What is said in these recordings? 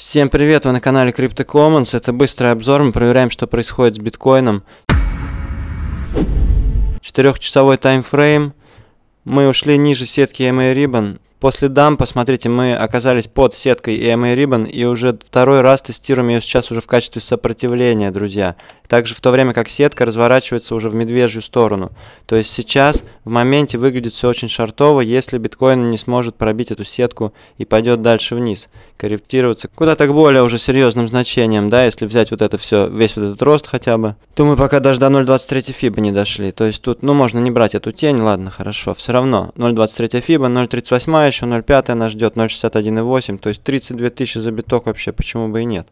Всем привет, вы на канале Crypto Commons, это быстрый обзор, мы проверяем, что происходит с биткоином. Четырехчасовой таймфрейм, мы ушли ниже сетки EMA Ribbon, после Дам, посмотрите, мы оказались под сеткой EMA Ribbon и уже второй раз тестируем ее сейчас уже в качестве сопротивления, друзья. Также в то время как сетка разворачивается уже в медвежью сторону. То есть сейчас в моменте выглядит все очень шартово, если биткоин не сможет пробить эту сетку и пойдет дальше вниз корректироваться куда-то к более уже серьезным значениям, да, если взять вот это все, весь вот этот рост хотя бы, то мы пока даже до 0.23 фиба не дошли. То есть тут, ну, можно не брать эту тень, ладно, хорошо, все равно. 0.23 фиба, 0.38 еще, 0.5 нас ждет, 0.61,8, то есть 32 тысячи за биток вообще, почему бы и нет.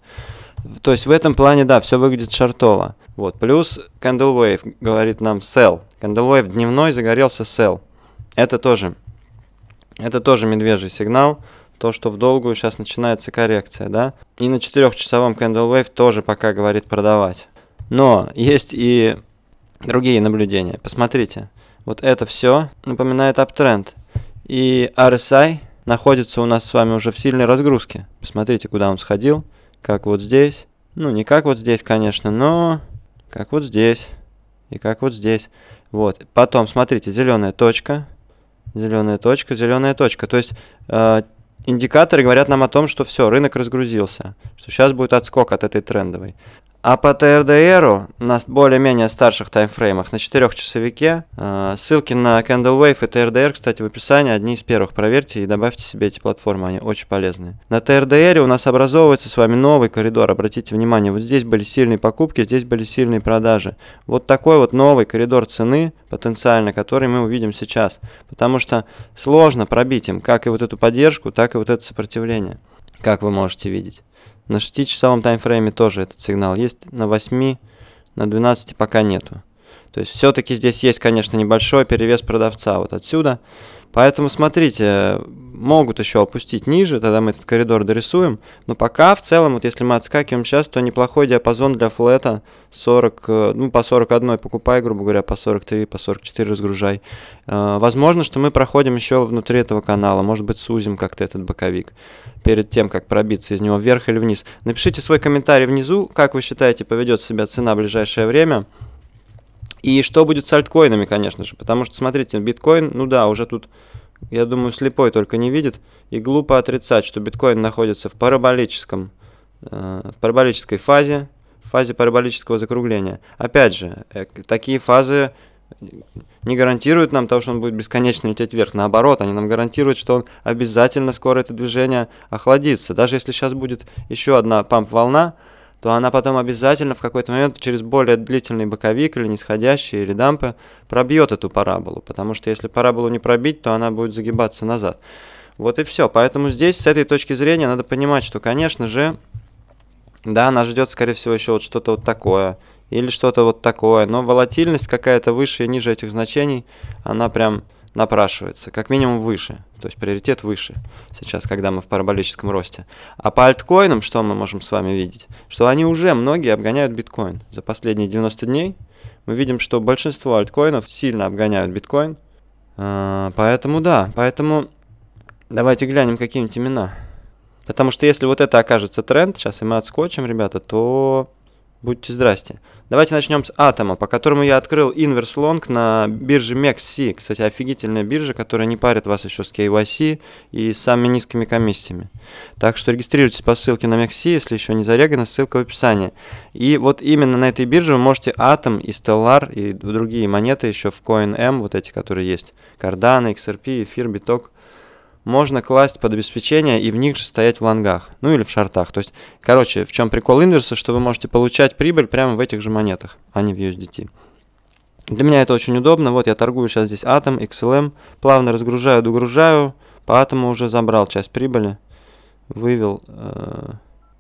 То есть в этом плане, да, все выглядит шартово. Вот, плюс candle wave говорит нам sell. candle wave дневной загорелся sell. Это тоже, это тоже медвежий сигнал то, что в долгую сейчас начинается коррекция, да. И на 4-часовом Candle Wave тоже пока говорит продавать. Но есть и другие наблюдения. Посмотрите, вот это все напоминает аптренд. И RSI находится у нас с вами уже в сильной разгрузке. Посмотрите, куда он сходил, как вот здесь. Ну, не как вот здесь, конечно, но как вот здесь и как вот здесь. Вот. Потом, смотрите, зеленая точка, зеленая точка, зеленая точка. То есть э, индикаторы говорят нам о том, что все, рынок разгрузился, что сейчас будет отскок от этой трендовой. А по ТРДРу на более-менее старших таймфреймах на 4 часовике э, ссылки на Candle Wave и ТРДР, кстати, в описании, одни из первых проверьте и добавьте себе эти платформы, они очень полезные. На ТРДР у нас образовывается с вами новый коридор, обратите внимание, вот здесь были сильные покупки, здесь были сильные продажи. Вот такой вот новый коридор цены, потенциально, который мы увидим сейчас, потому что сложно пробить им как и вот эту поддержку, так и вот это сопротивление, как вы можете видеть. На 6-часовом таймфрейме тоже этот сигнал есть, на 8, на 12 пока нету. То есть все-таки здесь есть, конечно, небольшой перевес продавца вот отсюда. Поэтому смотрите, могут еще опустить ниже, тогда мы этот коридор дорисуем. Но пока в целом, вот если мы отскакиваем сейчас, то неплохой диапазон для флета 40, э, ну по 41 покупай, грубо говоря, по 43, по 44 разгружай. Э, возможно, что мы проходим еще внутри этого канала, может быть сузим как-то этот боковик перед тем, как пробиться из него вверх или вниз. Напишите свой комментарий внизу, как вы считаете поведет себя цена в ближайшее время. И что будет с альткоинами, конечно же, потому что, смотрите, биткоин, ну да, уже тут, я думаю, слепой только не видит, и глупо отрицать, что биткоин находится в параболическом, э, в параболической фазе, в фазе параболического закругления. Опять же, э, такие фазы э, не гарантируют нам того, что он будет бесконечно лететь вверх. Наоборот, они нам гарантируют, что он обязательно скоро это движение охладится. Даже если сейчас будет еще одна памп-волна, то она потом обязательно в какой-то момент через более длительный боковик или нисходящий, или дампы пробьет эту параболу, потому что если параболу не пробить, то она будет загибаться назад. Вот и все. Поэтому здесь, с этой точки зрения, надо понимать, что, конечно же, да, нас ждет, скорее всего, еще вот что-то вот такое, или что-то вот такое, но волатильность какая-то выше и ниже этих значений, она прям напрашивается, как минимум выше, то есть приоритет выше сейчас, когда мы в параболическом росте. А по альткоинам что мы можем с вами видеть? Что они уже многие обгоняют биткоин. За последние 90 дней мы видим, что большинство альткоинов сильно обгоняют биткоин. А, поэтому да, поэтому давайте глянем какие-нибудь имена. Потому что если вот это окажется тренд, сейчас и мы отскочим, ребята, то Будьте здрасте. Давайте начнем с атома, по которому я открыл инверс лонг на бирже MEXC. Кстати, офигительная биржа, которая не парит вас еще с KYC и с самыми низкими комиссиями. Так что регистрируйтесь по ссылке на MEXC, если еще не зареганы, ссылка в описании. И вот именно на этой бирже вы можете атом и Stellar и другие монеты еще в CoinM, вот эти, которые есть, Cardano, XRP, эфир, биток – можно класть под обеспечение и в них же стоять в лонгах, ну или в шартах. То есть, короче, в чем прикол инверса, что вы можете получать прибыль прямо в этих же монетах, а не в USDT. Для меня это очень удобно. Вот я торгую сейчас здесь атом, XLM, плавно разгружаю, догружаю, по атому уже забрал часть прибыли, вывел, э,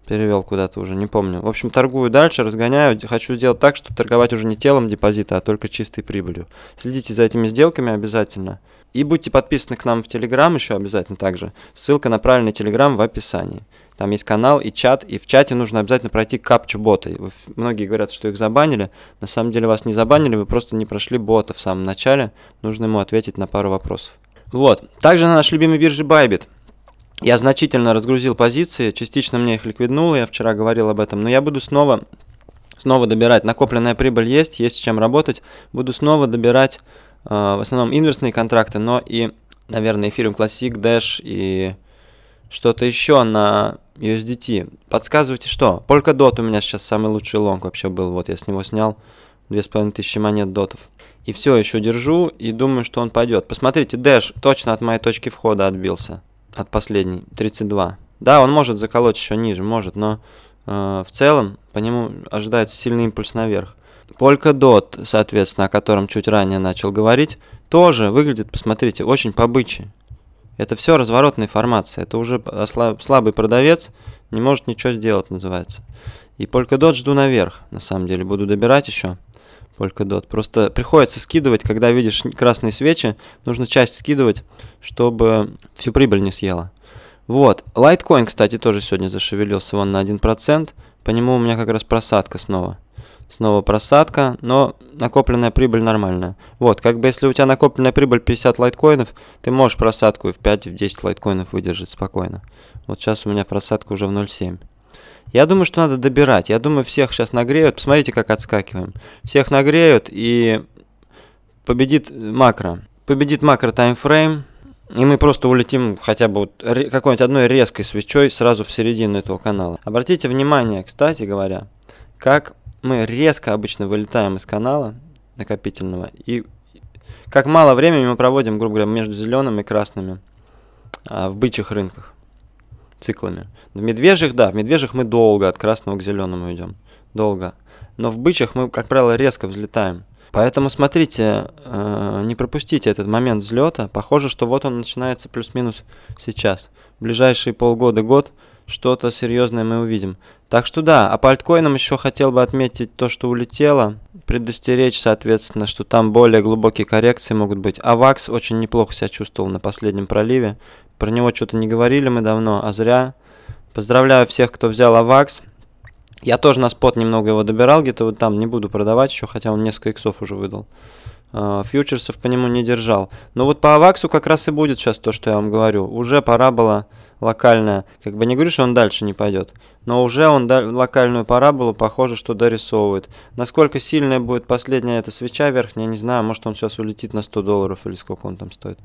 перевел куда-то уже, не помню. В общем, торгую дальше, разгоняю. Хочу сделать так, чтобы торговать уже не телом депозита, а только чистой прибылью. Следите за этими сделками обязательно. И будьте подписаны к нам в Телеграм еще обязательно также. Ссылка на правильный Телеграм в описании. Там есть канал и чат, и в чате нужно обязательно пройти капчу бота Многие говорят, что их забанили. На самом деле вас не забанили, вы просто не прошли бота в самом начале. Нужно ему ответить на пару вопросов. Вот. Также на наш любимый бирже Bybit. Я значительно разгрузил позиции, частично мне их ликвиднуло, я вчера говорил об этом, но я буду снова, снова добирать. Накопленная прибыль есть, есть с чем работать. Буду снова добирать а, в основном инверсные контракты, но и, наверное, эфириум Classic, Dash и что-то еще на USDT. Подсказывайте, что? Polkadot у меня сейчас самый лучший лонг вообще был, вот я с него снял. 2500 монет дотов. И все еще держу и думаю, что он пойдет. Посмотрите, Dash точно от моей точки входа отбился. От последней. 32. Да, он может заколоть еще ниже, может, но э, в целом по нему ожидается сильный импульс наверх. Polkadot, соответственно, о котором чуть ранее начал говорить, тоже выглядит, посмотрите, очень побычи. Это все разворотная информация. Это уже слабый продавец, не может ничего сделать, называется. И Polkadot жду наверх, на самом деле. Буду добирать еще Polkadot. Просто приходится скидывать, когда видишь красные свечи, нужно часть скидывать, чтобы всю прибыль не съела. Вот. Лайткоин, кстати, тоже сегодня зашевелился вон на 1%. По нему у меня как раз просадка снова. Снова просадка, но накопленная прибыль нормальная. Вот, как бы если у тебя накопленная прибыль 50 лайткоинов, ты можешь просадку в 5-10 в лайткоинов выдержать спокойно. Вот сейчас у меня просадка уже в 0,7. Я думаю, что надо добирать. Я думаю, всех сейчас нагреют. Посмотрите, как отскакиваем. Всех нагреют и победит макро. Победит макро таймфрейм. И мы просто улетим хотя бы вот какой-нибудь одной резкой свечой сразу в середину этого канала. Обратите внимание, кстати говоря, как мы резко обычно вылетаем из канала накопительного, и как мало времени мы проводим, грубо говоря, между зеленым и красными а, в бычьих рынках циклами. В медвежьих, да, в медвежьих мы долго от красного к зеленому идем. Долго. Но в бычьих мы, как правило, резко взлетаем. Поэтому смотрите, э, не пропустите этот момент взлета. Похоже, что вот он начинается плюс-минус сейчас. В ближайшие полгода-год что-то серьезное мы увидим. Так что да, а по альткоинам еще хотел бы отметить то, что улетело, предостеречь, соответственно, что там более глубокие коррекции могут быть. А Вакс очень неплохо себя чувствовал на последнем проливе. Про него что-то не говорили мы давно, а зря. Поздравляю всех, кто взял Авакс. Я тоже на спот немного его добирал, где-то вот там не буду продавать еще, хотя он несколько иксов уже выдал. А, фьючерсов по нему не держал. Но вот по Аваксу как раз и будет сейчас то, что я вам говорю. Уже пора было локальная, как бы не говорю, что он дальше не пойдет но уже он локальную параболу, похоже, что дорисовывает. Насколько сильная будет последняя эта свеча верхняя, не знаю, может он сейчас улетит на 100 долларов или сколько он там стоит.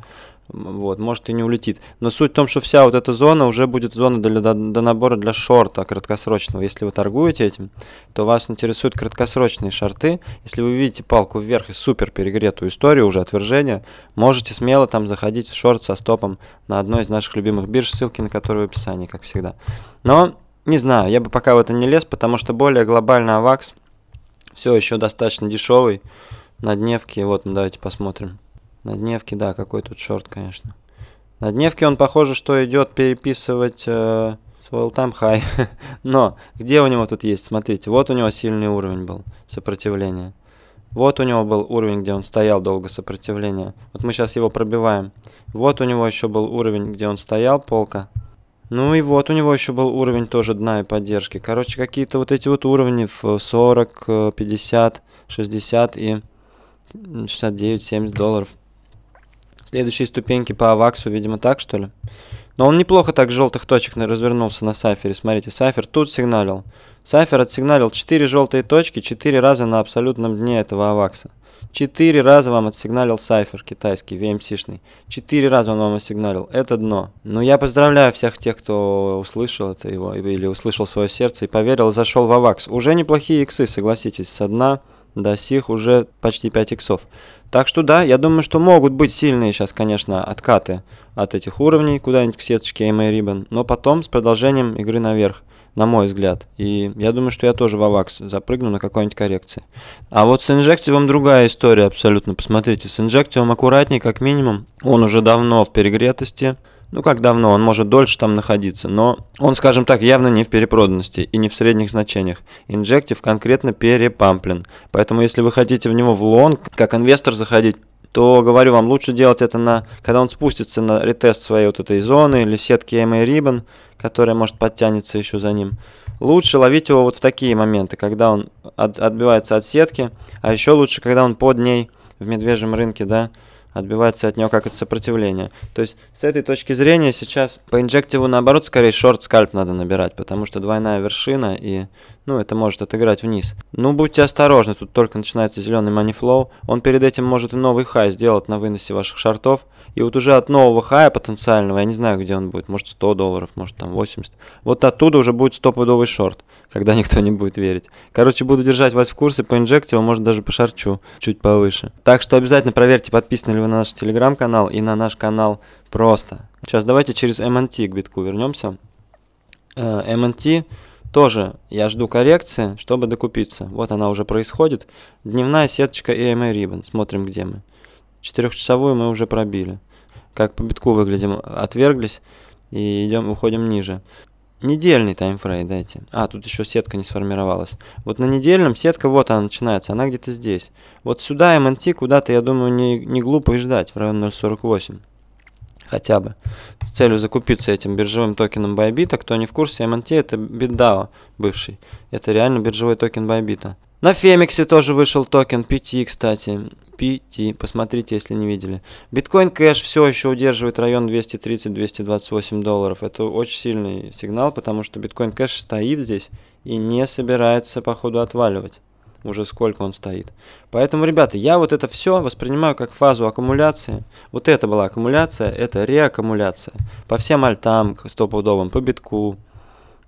Вот, может и не улетит. Но суть в том, что вся вот эта зона уже будет зона для, до, до набора для шорта краткосрочного. Если вы торгуете этим, то вас интересуют краткосрочные шорты. Если вы видите палку вверх и супер перегретую историю уже отвержения, можете смело там заходить в шорт со стопом на одной из наших любимых бирж, ссылки на которые в описании, как всегда. Но не знаю, я бы пока в это не лез, потому что более глобально авакс все еще достаточно дешевый. На дневке, вот, ну, давайте посмотрим. На дневке, да, какой тут шорт, конечно. На дневке он, похоже, что идет переписывать э, свой all-time high. Но где у него тут есть? Смотрите, вот у него сильный уровень был сопротивления. Вот у него был уровень, где он стоял долго сопротивления. Вот мы сейчас его пробиваем. Вот у него еще был уровень, где он стоял, полка. Ну и вот у него еще был уровень тоже дна и поддержки. Короче, какие-то вот эти вот уровни в 40, 50, 60 и 69, 70 долларов. Следующие ступеньки по аваксу, видимо, так что ли? Но он неплохо так желтых точек развернулся на Сайфере. Смотрите, Сайфер тут сигналил. Сайфер отсигналил 4 желтые точки 4 раза на абсолютном дне этого авакса. Четыре раза вам отсигналил Сайфер, китайский, VMC-шный. Четыре раза он вам отсигналил. Это дно. Но я поздравляю всех тех, кто услышал это его, или услышал свое сердце и поверил, зашел в авакс. Уже неплохие иксы, согласитесь, со дна до сих уже почти 5 иксов. Так что да, я думаю, что могут быть сильные сейчас, конечно, откаты от этих уровней куда-нибудь к сеточке AMA Ribbon, но потом с продолжением игры наверх на мой взгляд. И я думаю, что я тоже в авакс запрыгну на какой-нибудь коррекции. А вот с инжективом другая история абсолютно. Посмотрите, с инжективом аккуратнее, как минимум. Он уже давно в перегретости. Ну, как давно, он может дольше там находиться, но он, скажем так, явно не в перепроданности и не в средних значениях. Инжектив конкретно перепамплен. Поэтому, если вы хотите в него в лонг, как инвестор заходить, то говорю вам, лучше делать это на, когда он спустится на ретест своей вот этой зоны или сетки MA Ribbon, которая, может, подтянется еще за ним. Лучше ловить его вот в такие моменты, когда он от, отбивается от сетки, а еще лучше, когда он под ней в медвежьем рынке, да, отбивается от него как от сопротивления. То есть с этой точки зрения сейчас по инжективу наоборот скорее шорт скальп надо набирать, потому что двойная вершина и ну, это может отыграть вниз. Ну, будьте осторожны, тут только начинается зеленый манифлоу. Он перед этим может и новый хай сделать на выносе ваших шартов. И вот уже от нового хая потенциального, я не знаю, где он будет, может 100 долларов, может там 80. Вот оттуда уже будет стопудовый шорт, когда никто не будет верить. Короче, буду держать вас в курсе по инжективу, может даже пошарчу чуть повыше. Так что обязательно проверьте, подписаны ли вы на наш телеграм-канал и на наш канал просто. Сейчас давайте через MNT к битку вернемся. Э, MNT тоже я жду коррекции, чтобы докупиться. Вот она уже происходит. Дневная сеточка EMA Ribbon. Смотрим, где мы. Четырехчасовую мы уже пробили. Как по битку выглядим, отверглись и идем, уходим ниже. Недельный таймфрейм дайте. А, тут еще сетка не сформировалась. Вот на недельном сетка, вот она начинается, она где-то здесь. Вот сюда MNT куда-то, я думаю, не, не глупо и ждать, в район 0.48 хотя бы с целью закупиться этим биржевым токеном Bybit. А кто не в курсе, MNT это BitDAO бывший. Это реально биржевой токен Bybit. На Фемиксе тоже вышел токен PT, кстати. PT, посмотрите, если не видели. Биткоин кэш все еще удерживает район 230-228 долларов. Это очень сильный сигнал, потому что биткоин кэш стоит здесь и не собирается, походу, отваливать уже сколько он стоит. Поэтому, ребята, я вот это все воспринимаю как фазу аккумуляции. Вот это была аккумуляция, это реаккумуляция. По всем альтам стопудовым, по битку,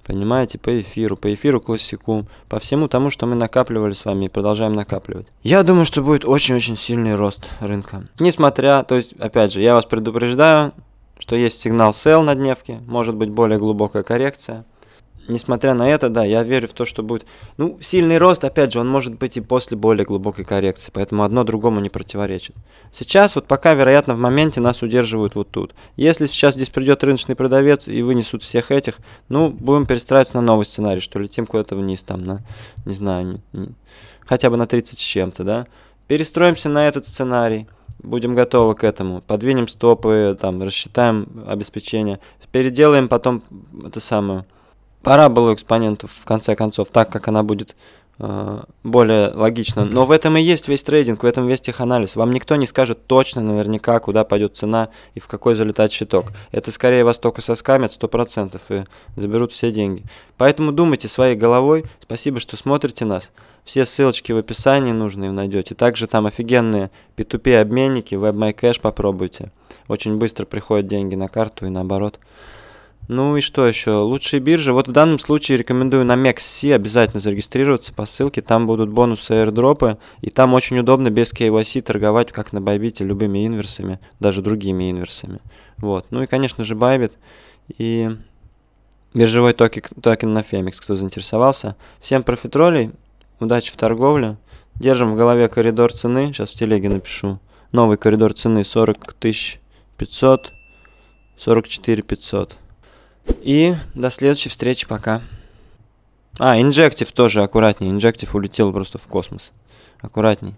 понимаете, по эфиру, по эфиру классику, по всему тому, что мы накапливали с вами и продолжаем накапливать. Я думаю, что будет очень-очень сильный рост рынка. Несмотря, то есть, опять же, я вас предупреждаю, что есть сигнал sell на дневке, может быть более глубокая коррекция – несмотря на это, да, я верю в то, что будет... Ну, сильный рост, опять же, он может быть и после более глубокой коррекции, поэтому одно другому не противоречит. Сейчас, вот пока, вероятно, в моменте нас удерживают вот тут. Если сейчас здесь придет рыночный продавец и вынесут всех этих, ну, будем перестраиваться на новый сценарий, что летим куда-то вниз, там, на, не знаю, не, не, хотя бы на 30 с чем-то, да. Перестроимся на этот сценарий, будем готовы к этому. Подвинем стопы, там, рассчитаем обеспечение, переделаем потом это самое Пора было экспонентов в конце концов, так как она будет э, более логично. Но в этом и есть весь трейдинг, в этом весь теханализ. Вам никто не скажет точно наверняка, куда пойдет цена и в какой залетать щиток. Это скорее вас только соскамят процентов и заберут все деньги. Поэтому думайте своей головой. Спасибо, что смотрите нас. Все ссылочки в описании нужные найдете. Также там офигенные P2P обменники, WebMyCash попробуйте. Очень быстро приходят деньги на карту и наоборот. Ну и что еще? Лучшие биржи. Вот в данном случае рекомендую на MEXC обязательно зарегистрироваться по ссылке. Там будут бонусы аирдропы. И там очень удобно без KYC торговать как на байбите любыми инверсами, даже другими инверсами. Вот. Ну и, конечно же, байбит И биржевой токик, токен на Фемикс, кто заинтересовался. Всем профитролей, удачи в торговле. Держим в голове коридор цены. Сейчас в телеге напишу. Новый коридор цены 40 500, 44 500. И до следующей встречи, пока. А, инжектив тоже аккуратнее. Инжектив улетел просто в космос. Аккуратней.